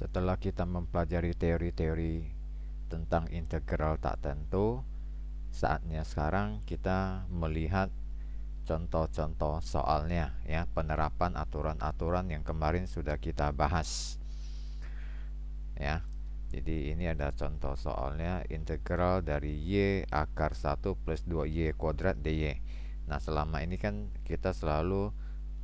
Setelah kita mempelajari teori-teori tentang integral tak tentu, saatnya sekarang kita melihat contoh-contoh soalnya ya, penerapan aturan-aturan yang kemarin sudah kita bahas. Ya. Jadi ini ada contoh soalnya integral dari y akar 1 plus 2y kuadrat dy. Nah, selama ini kan kita selalu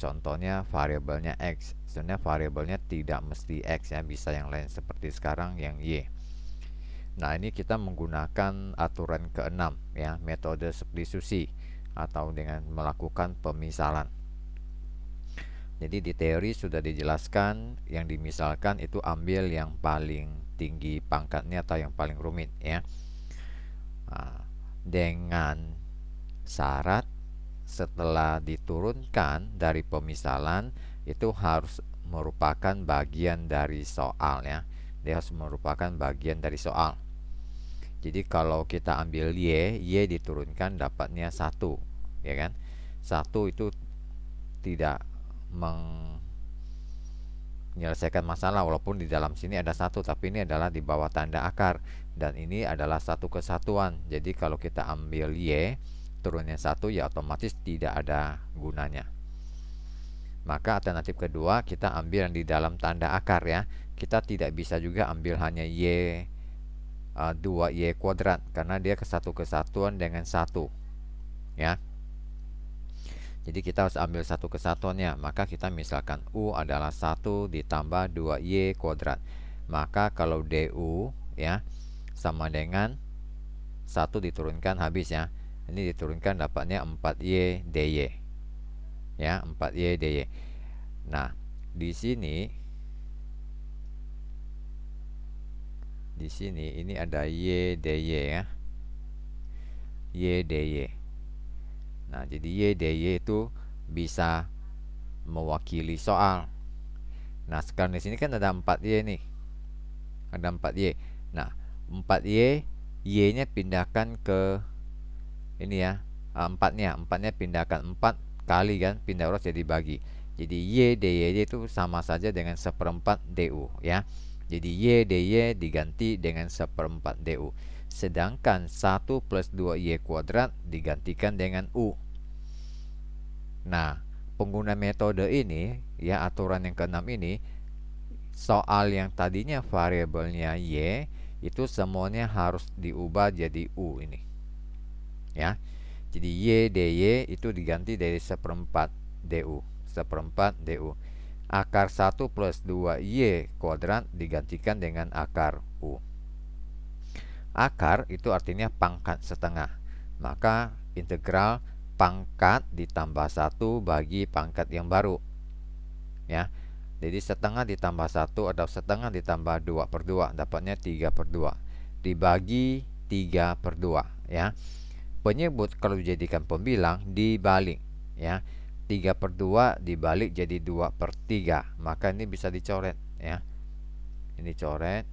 contohnya variabelnya x sebenarnya variabelnya tidak mesti x ya bisa yang lain seperti sekarang yang y nah ini kita menggunakan aturan keenam ya metode substitusi atau dengan melakukan pemisalan jadi di teori sudah dijelaskan yang dimisalkan itu ambil yang paling tinggi pangkatnya atau yang paling rumit ya nah, dengan syarat setelah diturunkan dari pemisalan itu harus merupakan bagian dari soal ya. Dia harus merupakan bagian dari soal. Jadi kalau kita ambil y, y diturunkan dapatnya satu, ya kan? Satu itu tidak menyelesaikan masalah walaupun di dalam sini ada satu, tapi ini adalah di bawah tanda akar dan ini adalah satu kesatuan. Jadi kalau kita ambil y turunnya satu ya otomatis tidak ada gunanya maka alternatif kedua kita ambil yang di dalam tanda akar ya kita tidak bisa juga ambil hanya y uh, y kuadrat karena dia kesatu kesatuan dengan satu ya jadi kita harus ambil satu kesatuannya maka kita misalkan u adalah satu ditambah 2y kuadrat maka kalau du ya sama dengan satu diturunkan habis ya ini diturunkan dapatnya 4Y DY ya 4Y DY nah di sini di sini ini ada Y DY ya Y DY nah jadi Y DY itu bisa mewakili soal nah sekarang di sini kan ada 4Y nih ada 4Y nah 4Y Y nya pindahkan ke ini ya ah, empatnya empatnya pindahkan empat kali kan pindah urut jadi bagi jadi y dy itu sama saja dengan seperempat du ya jadi y dy diganti dengan seperempat du sedangkan satu plus dua y kuadrat digantikan dengan u nah pengguna metode ini ya aturan yang keenam ini soal yang tadinya variabelnya y itu semuanya harus diubah jadi u ini ya jadi y dy itu diganti dari seperempat du seperempat du akar 1 plus 2y kuadrat digantikan dengan akar u akar itu artinya pangkat setengah maka integral pangkat ditambah satu bagi pangkat yang baru ya jadi setengah ditambah satu atau setengah ditambah dua per dua dapatnya tiga per dua dibagi tiga per dua ya penyebut kalau dijadikan pembilang dibalik ya 3 per 2 dibalik jadi 2 per 3 maka ini bisa dicoret ya ini coret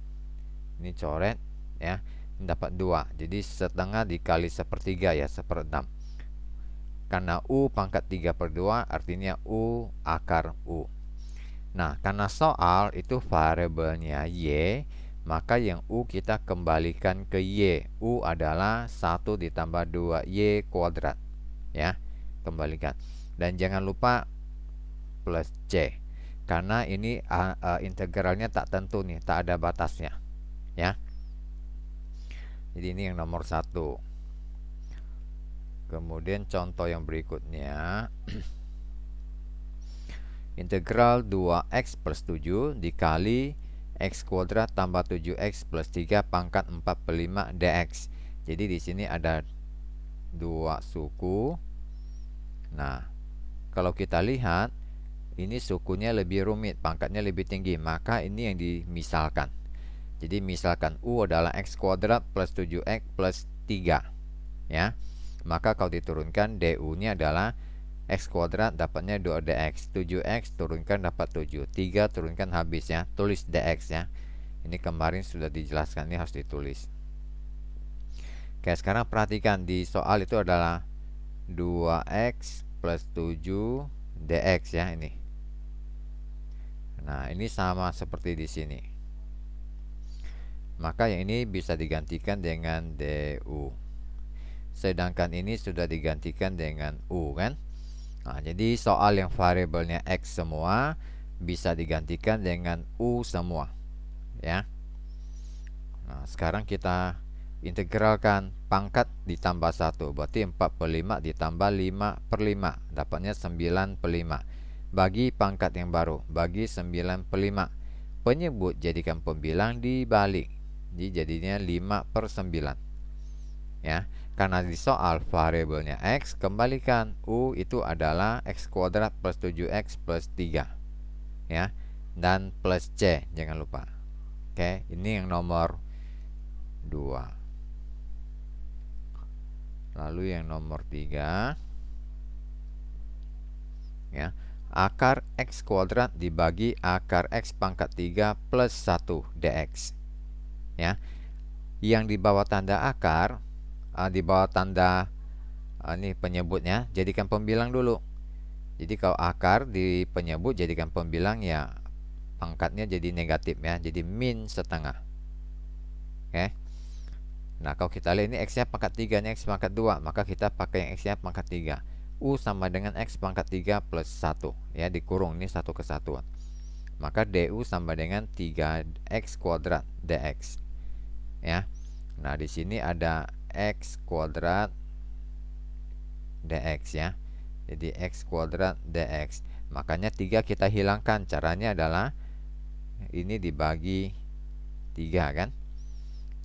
ini coret ya dapat 2 jadi setengah dikali sepertiga ya seperenam karena U pangkat 3 per 2 artinya U akar U nah karena soal itu variabelnya Y maka yang U kita kembalikan ke Y. U adalah 1 ditambah 2Y kuadrat. Ya, kembalikan. Dan jangan lupa plus C. Karena ini uh, uh, integralnya tak tentu nih, tak ada batasnya. Ya. Jadi ini yang nomor satu. Kemudian contoh yang berikutnya. Integral 2x plus 7 dikali x kuadrat tambah 7x plus 3 pangkat 45 dx. Jadi di sini ada dua suku. Nah, kalau kita lihat ini sukunya lebih rumit, pangkatnya lebih tinggi, maka ini yang dimisalkan. Jadi misalkan U adalah X kuadrat plus 7X plus 3 ya. Maka kalau diturunkan DU-nya adalah X kuadrat dapatnya 2DX 7X turunkan dapat 7 3 turunkan habis ya tulis DX ya ini kemarin sudah dijelaskan ini harus ditulis Oke sekarang perhatikan di soal itu adalah 2X plus 7 DX ya ini Nah ini sama seperti di sini maka yang ini bisa digantikan dengan DU sedangkan ini sudah digantikan dengan U kan Nah, jadi soal yang variabelnya X semua bisa digantikan dengan U semua. Ya. Nah, sekarang kita integralkan pangkat ditambah 1 berarti 4 per 5 ditambah 5 per 5 dapatnya 9 per 5 bagi pangkat yang baru bagi 9 per 5 penyebut jadikan pembilang dibalik jadinya 5 per 9 ya. Karena di soal variabelnya X, kembalikan U itu adalah X kuadrat plus 7X plus 3. Ya, dan plus C, jangan lupa. Oke, ini yang nomor 2. Lalu yang nomor 3. Ya, akar X kuadrat dibagi akar X pangkat 3 plus 1 DX. Ya, yang di bawah tanda akar uh, di bawah tanda uh, ini penyebutnya jadikan pembilang dulu jadi kalau akar di penyebut jadikan pembilang ya pangkatnya jadi negatif ya jadi min setengah oke okay. Nah, kalau kita lihat ini x-nya pangkat 3 ini x pangkat 2, maka kita pakai yang x-nya pangkat 3. U sama dengan x pangkat 3 plus 1 ya dikurung ini satu kesatuan. Maka du sama dengan 3x kuadrat dx. Ya. Nah, di sini ada x kuadrat dx ya. Jadi x kuadrat dx. Makanya 3 kita hilangkan. Caranya adalah ini dibagi tiga kan.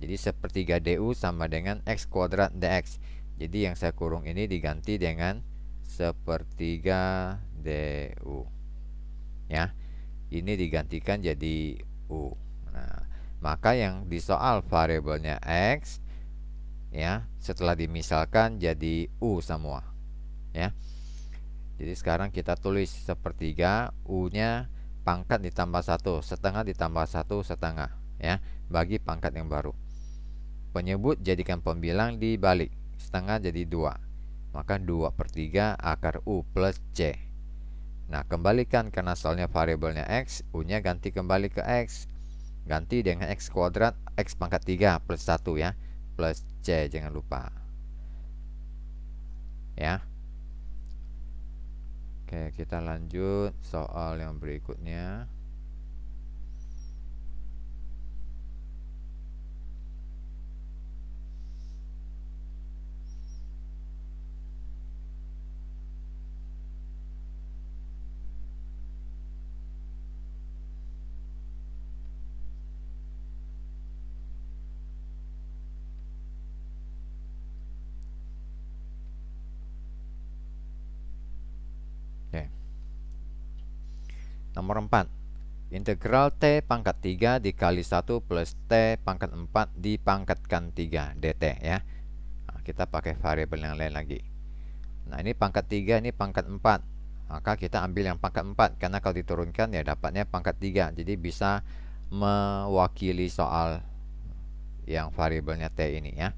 Jadi sepertiga du sama dengan x kuadrat dx. Jadi yang saya kurung ini diganti dengan sepertiga du. Ya. Ini digantikan jadi u. Nah, maka yang di soal variabelnya x ya setelah dimisalkan jadi u semua ya jadi sekarang kita tulis sepertiga u nya pangkat ditambah satu setengah ditambah satu setengah ya bagi pangkat yang baru penyebut jadikan pembilang dibalik setengah jadi dua maka dua per 3 akar U plus C Nah kembalikan karena soalnya variabelnya X U nya ganti kembali ke X ganti dengan X kuadrat X pangkat tiga plus satu ya plus C jangan lupa ya Oke kita lanjut soal yang berikutnya Nomor 4. Integral T pangkat 3 dikali 1 plus T pangkat 4 dipangkatkan 3 dt ya. Nah, kita pakai variabel yang lain lagi. Nah ini pangkat 3, ini pangkat 4. Maka kita ambil yang pangkat 4 karena kalau diturunkan ya dapatnya pangkat 3. Jadi bisa mewakili soal yang variabelnya T ini ya.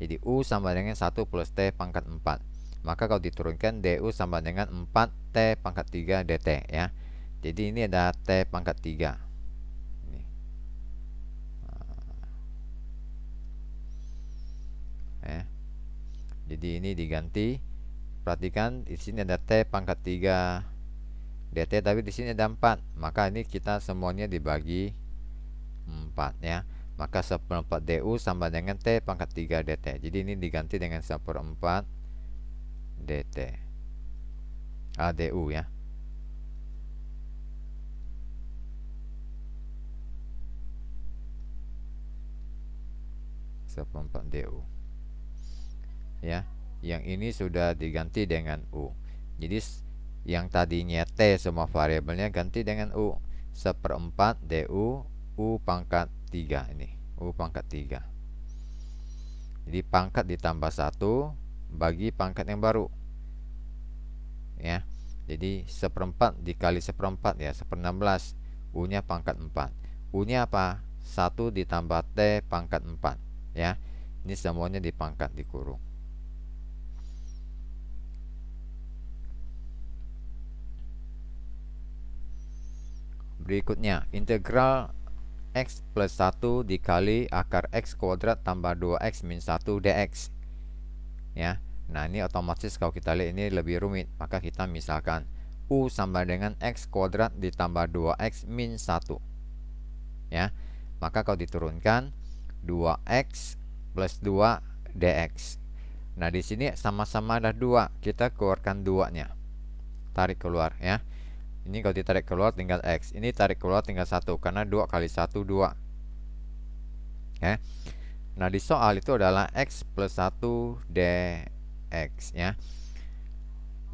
Jadi U sama dengan 1 plus T pangkat 4. Maka kalau diturunkan DU sama dengan 4T pangkat 3 DT ya jadi ini ada T pangkat 3 ini. Ah. Eh. jadi ini diganti perhatikan di sini ada T pangkat 3 DT tapi di sini ada 4 maka ini kita semuanya dibagi 4 ya maka 1 4 DU sama dengan T pangkat 3 DT jadi ini diganti dengan 1 4 DT ADU ya 184DU ya yang ini sudah diganti dengan U jadi yang tadinya T semua variabelnya ganti dengan U seperempat DU U pangkat 3 ini U pangkat 3 jadi pangkat ditambah satu bagi pangkat yang baru ya jadi seperempat dikali seperempat ya seperenam belas U nya pangkat 4 U nya apa satu ditambah T pangkat 4 ya ini semuanya dipangkat dikurung berikutnya integral x plus 1 dikali akar x kuadrat tambah 2x min 1 dx ya nah ini otomatis kalau kita lihat ini lebih rumit maka kita misalkan u sama dengan x kuadrat ditambah 2x min 1 ya maka kalau diturunkan 2x plus 2 dx. Nah, di sini sama-sama ada 2. Kita keluarkan 2-nya. Tarik keluar ya. Ini kalau ditarik keluar tinggal x. Ini tarik keluar tinggal 1 karena 2 kali 1 2. Ya. Nah, di soal itu adalah x plus 1 dx ya.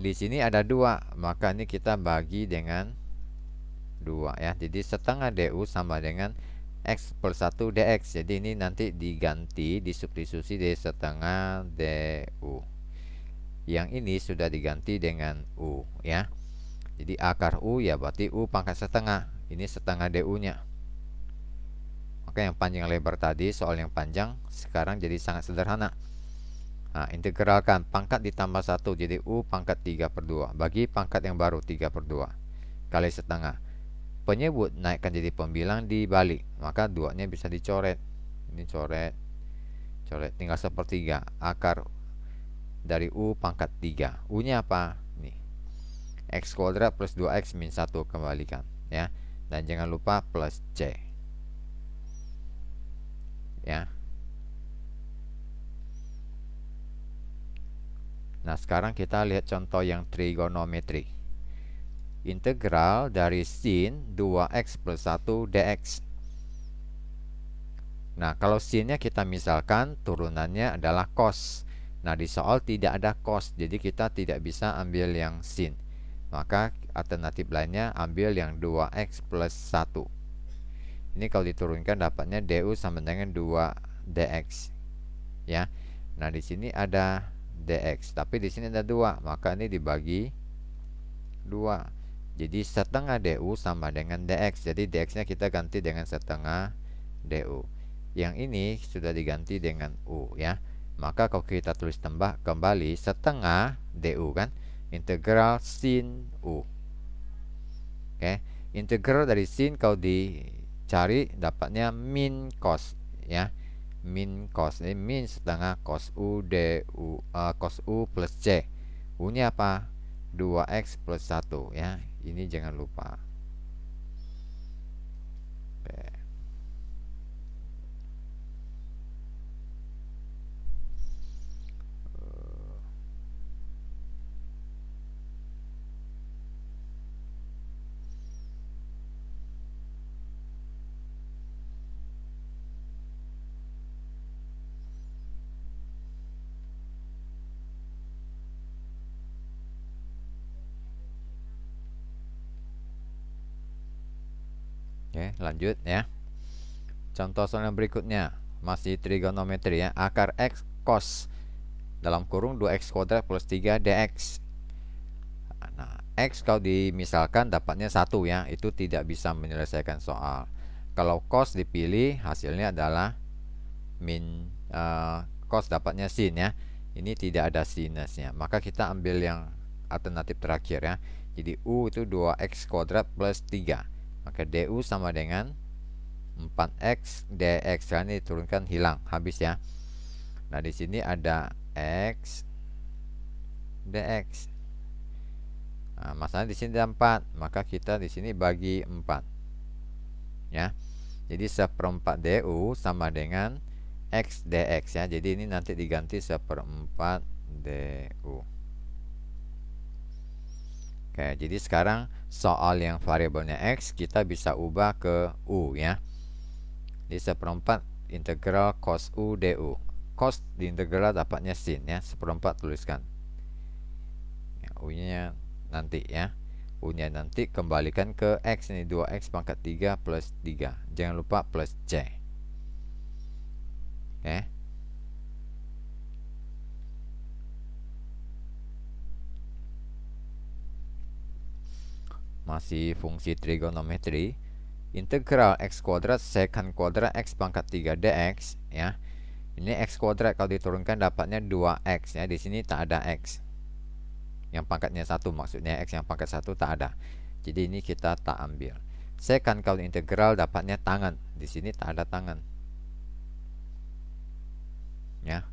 Di sini ada 2, maka ini kita bagi dengan 2 ya. Jadi setengah du sama dengan X per 1 DX jadi ini nanti diganti disubstitusi D setengah DU yang ini sudah diganti dengan U ya jadi akar U ya berarti U pangkat setengah ini setengah DU nya oke yang panjang lebar tadi soal yang panjang sekarang jadi sangat sederhana nah, integralkan pangkat ditambah satu jadi U pangkat 3 per 2 bagi pangkat yang baru 3 per 2 kali setengah penyebut naikkan jadi pembilang di balik maka duanya bisa dicoret ini coret coret tinggal sepertiga akar dari U pangkat 3 U nya apa nih X kuadrat plus 2X min 1 kembalikan ya dan jangan lupa plus C ya Nah sekarang kita lihat contoh yang trigonometri integral dari sin 2x plus 1 dx. Nah, kalau sinnya kita misalkan turunannya adalah cos. Nah, di soal tidak ada cos, jadi kita tidak bisa ambil yang sin. Maka alternatif lainnya ambil yang 2x plus 1. Ini kalau diturunkan dapatnya du sama dengan 2 dx. Ya. Nah, di sini ada dx, tapi di sini ada 2, maka ini dibagi 2. Jadi setengah DU sama dengan DX. Jadi DX-nya kita ganti dengan setengah DU. Yang ini sudah diganti dengan U ya. Maka kalau kita tulis tambah kembali setengah DU kan. Integral sin U. Oke. Okay. Integral dari sin kau dicari dapatnya min cos ya. Min cos. Ini min setengah cos U DU uh, eh, cos U plus C. U-nya apa? 2x plus 1 ya ini jangan lupa Oke, lanjut ya. Contoh soal yang berikutnya masih trigonometri ya. Akar x cos dalam kurung 2x kuadrat plus 3 dx. Nah, x kalau dimisalkan dapatnya satu ya, itu tidak bisa menyelesaikan soal. Kalau cos dipilih hasilnya adalah min uh, cos dapatnya sin ya. Ini tidak ada sinusnya. Maka kita ambil yang alternatif terakhir ya. Jadi u itu 2x kuadrat plus 3 maka DU sama dengan 4x dx kan turunkan hilang habis ya nah di sini ada x dx nah, masalah di sini ada 4 maka kita di sini bagi 4 ya jadi seperempat du sama dengan x dx ya jadi ini nanti diganti seperempat du Oke, jadi sekarang soal yang variabelnya X kita bisa ubah ke U ya. Jadi seperempat integral cos U du. Cos di integral dapatnya sin ya, seperempat tuliskan. Ya, U-nya nanti ya. U-nya nanti kembalikan ke X ini 2X pangkat 3 plus 3. Jangan lupa plus C. Oke. masih fungsi trigonometri integral x kuadrat sekan kuadrat x pangkat 3 dx ya ini x kuadrat kalau diturunkan dapatnya 2x ya di sini tak ada x yang pangkatnya satu maksudnya x yang pangkat satu tak ada jadi ini kita tak ambil sekan kalau integral dapatnya tangan di sini tak ada tangan ya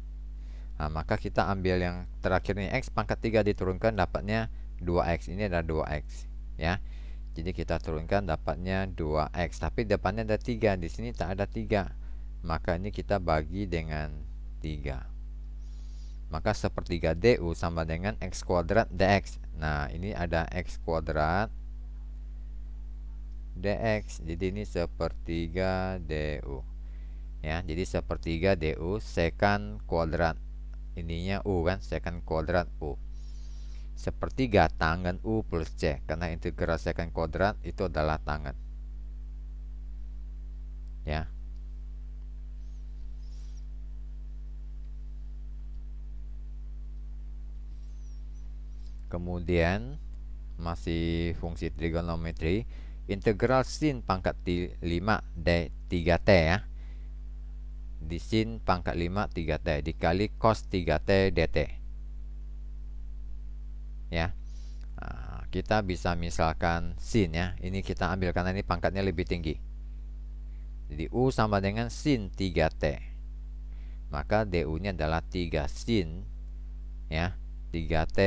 nah, maka kita ambil yang terakhir ini x pangkat 3 diturunkan dapatnya 2x ini ada 2x ya jadi kita turunkan dapatnya 2x tapi depannya ada 3 di sini tak ada 3 maka ini kita bagi dengan 3 maka sepertiga du sama dengan x kuadrat dx nah ini ada x kuadrat dx jadi ini sepertiga du ya jadi sepertiga du sekan kuadrat ininya u kan sekan kuadrat u sepertiga tangan U plus C karena integral second kuadrat itu adalah tangan ya kemudian masih fungsi trigonometri integral sin pangkat 5 d 3t ya di sin pangkat 5 3t dikali cos 3t dt ya nah, kita bisa misalkan sin ya ini kita ambil karena ini pangkatnya lebih tinggi jadi U sama dengan sin 3T maka DU nya adalah 3 sin ya 3T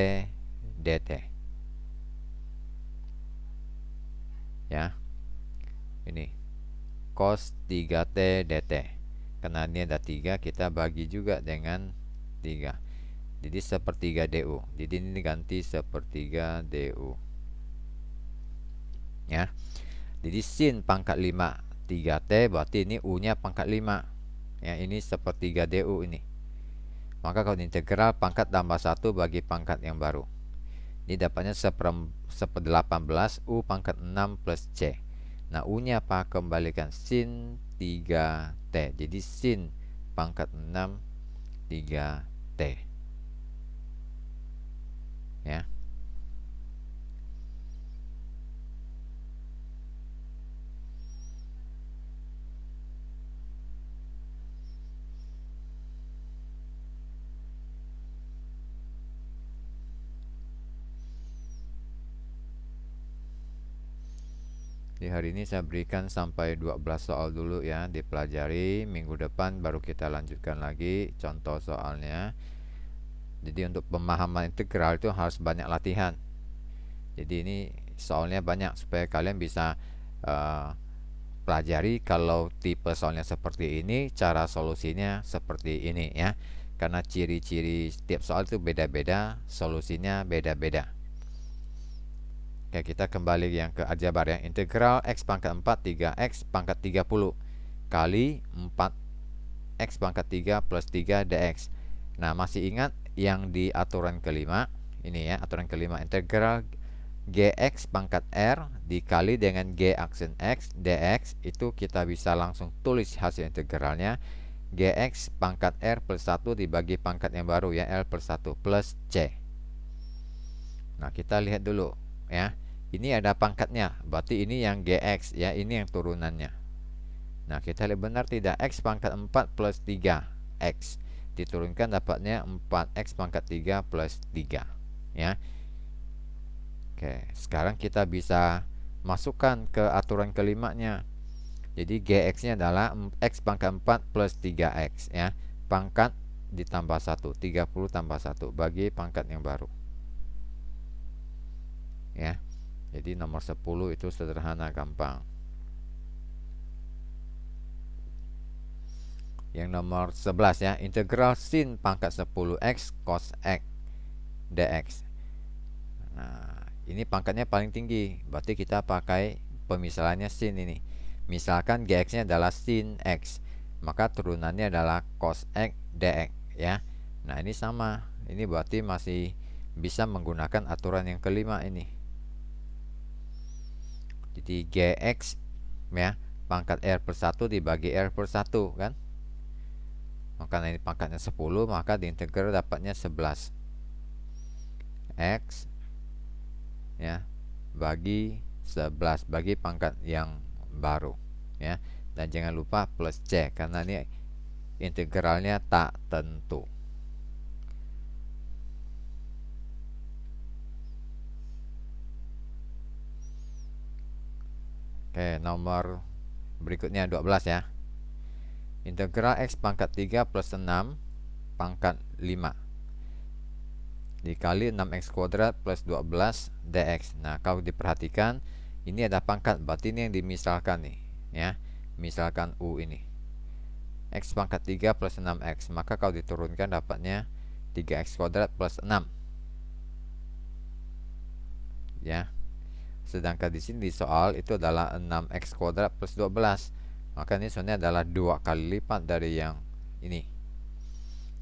DT ya ini cos 3T DT karena ini ada 3 kita bagi juga dengan 3 jadi sepertiga DU jadi ini diganti sepertiga DU ya jadi sin pangkat 5 3T berarti ini U nya pangkat 5 ya ini sepertiga DU ini maka kalau integral pangkat tambah satu bagi pangkat yang baru ini dapatnya seper 18 U pangkat 6 plus C Nah U nya apa? Kembalikan sin 3T Jadi sin pangkat 6 3T ya Di hari ini saya berikan sampai 12 soal dulu ya dipelajari minggu depan baru kita lanjutkan lagi contoh soalnya jadi untuk pemahaman integral itu harus banyak latihan jadi ini soalnya banyak supaya kalian bisa uh, pelajari kalau tipe soalnya seperti ini cara solusinya seperti ini ya karena ciri-ciri setiap soal itu beda-beda solusinya beda-beda Oke kita kembali yang ke aljabar yang integral x pangkat 4 3x pangkat 30 kali 4 x pangkat 3 plus 3 dx nah masih ingat yang di aturan kelima ini ya aturan kelima integral gx pangkat r dikali dengan g aksen x dx itu kita bisa langsung tulis hasil integralnya gx pangkat r plus 1 dibagi pangkat yang baru ya l plus 1 plus c nah kita lihat dulu ya ini ada pangkatnya berarti ini yang gx ya ini yang turunannya nah kita lihat benar tidak x pangkat 4 plus 3 x diturunkan dapatnya 4x pangkat 3 plus 3 ya Oke sekarang kita bisa masukkan ke aturan kelimanya jadi gx nya adalah x pangkat 4 plus 3x ya pangkat ditambah 1 30 tambah 1 bagi pangkat yang baru ya jadi nomor 10 itu sederhana gampang Yang nomor 11 ya, integral sin pangkat 10x cos x dx. Nah, ini pangkatnya paling tinggi. Berarti kita pakai pemisalannya sin ini. Misalkan gx-nya adalah sin x, maka turunannya adalah cos x dx ya. Nah, ini sama. Ini berarti masih bisa menggunakan aturan yang kelima ini. Jadi gx ya, pangkat R per 1 dibagi R per 1 kan karena ini pangkatnya 10 maka di integral dapatnya 11 X ya bagi 11 bagi pangkat yang baru ya dan jangan lupa plus C karena ini integralnya tak tentu Oke nomor berikutnya 12 ya Integral X pangkat 3 plus 6 pangkat 5 dikali 6x kuadrat plus 12 dx. Nah, kalau diperhatikan ini ada pangkat berarti ini yang dimisalkan nih, ya. Misalkan u ini. x pangkat 3 plus 6x, maka kalau diturunkan dapatnya 3x kuadrat plus 6. Ya. Sedangkan di sini di soal itu adalah 6x kuadrat plus 12 maka ini sebenarnya adalah dua kali lipat dari yang ini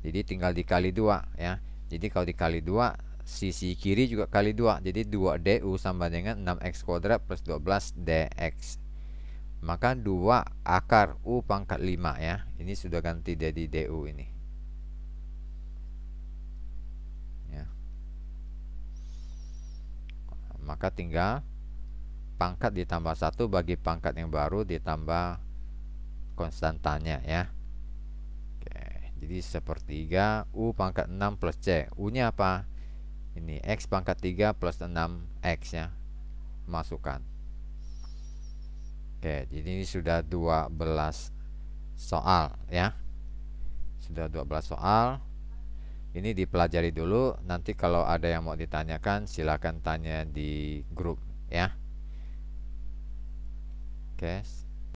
jadi tinggal dikali dua ya jadi kalau dikali dua sisi kiri juga kali dua jadi 2du sama dengan 6x kuadrat plus 12 dx maka dua akar u pangkat 5 ya ini sudah ganti jadi du ini ya. maka tinggal pangkat ditambah satu bagi pangkat yang baru ditambah konstantanya ya Oke, jadi sepertiga U pangkat 6 plus C U nya apa? ini X pangkat 3 plus 6X ya masukkan Oke jadi ini sudah 12 soal ya sudah 12 soal ini dipelajari dulu nanti kalau ada yang mau ditanyakan silahkan tanya di grup ya Oke